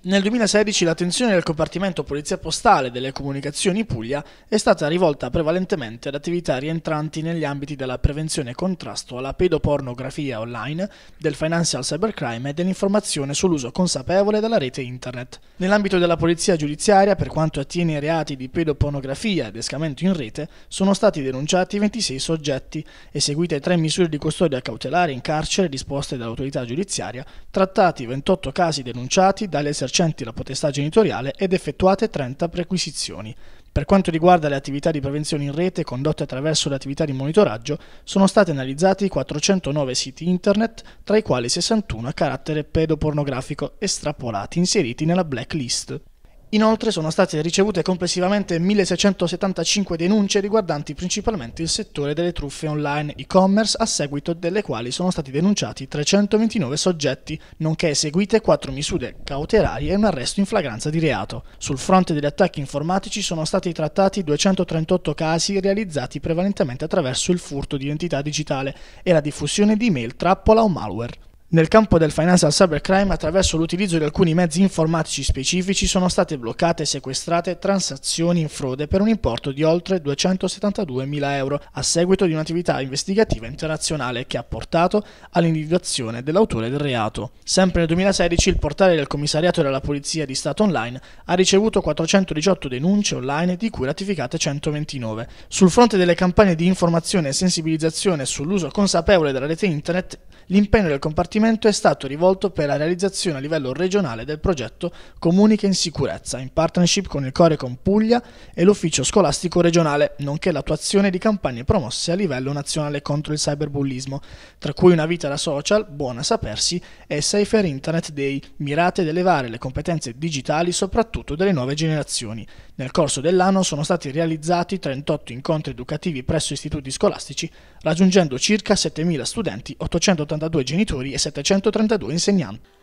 Nel 2016 l'attenzione del compartimento Polizia Postale delle Comunicazioni Puglia è stata rivolta prevalentemente ad attività rientranti negli ambiti della prevenzione e contrasto alla pedopornografia online, del financial cybercrime e dell'informazione sull'uso consapevole della rete internet. Nell'ambito della polizia giudiziaria, per quanto attiene ai reati di pedopornografia ed escamento in rete, sono stati denunciati 26 soggetti, eseguite tre misure di custodia cautelare in carcere disposte dall'autorità giudiziaria, trattati 28 casi denunciati dalle esercenti la potestà genitoriale ed effettuate 30 perquisizioni. Per quanto riguarda le attività di prevenzione in rete condotte attraverso le attività di monitoraggio, sono stati analizzati 409 siti internet, tra i quali 61 a carattere pedopornografico estrapolati inseriti nella blacklist. Inoltre sono state ricevute complessivamente 1675 denunce riguardanti principalmente il settore delle truffe online e-commerce, a seguito delle quali sono stati denunciati 329 soggetti, nonché eseguite 4 misure cautelari e un arresto in flagranza di reato. Sul fronte degli attacchi informatici sono stati trattati 238 casi realizzati prevalentemente attraverso il furto di identità digitale e la diffusione di email trappola o malware. Nel campo del financial cybercrime, attraverso l'utilizzo di alcuni mezzi informatici specifici, sono state bloccate e sequestrate transazioni in frode per un importo di oltre 272.000 euro, a seguito di un'attività investigativa internazionale che ha portato all'individuazione dell'autore del reato. Sempre nel 2016, il portale del Commissariato della Polizia di Stato Online ha ricevuto 418 denunce online, di cui ratificate 129. Sul fronte delle campagne di informazione e sensibilizzazione sull'uso consapevole della rete internet, l'impegno del compartimento è stato rivolto per la realizzazione a livello regionale del progetto Comunica in Sicurezza, in partnership con il Corecon Puglia e l'Ufficio Scolastico Regionale, nonché l'attuazione di campagne promosse a livello nazionale contro il cyberbullismo, tra cui Una vita da social, Buona sapersi e Safer Internet Day, mirate ad elevare le competenze digitali soprattutto delle nuove generazioni. Nel corso dell'anno sono stati realizzati 38 incontri educativi presso istituti scolastici, raggiungendo circa 7.000 studenti, 880 782 genitori e 732 insegnanti.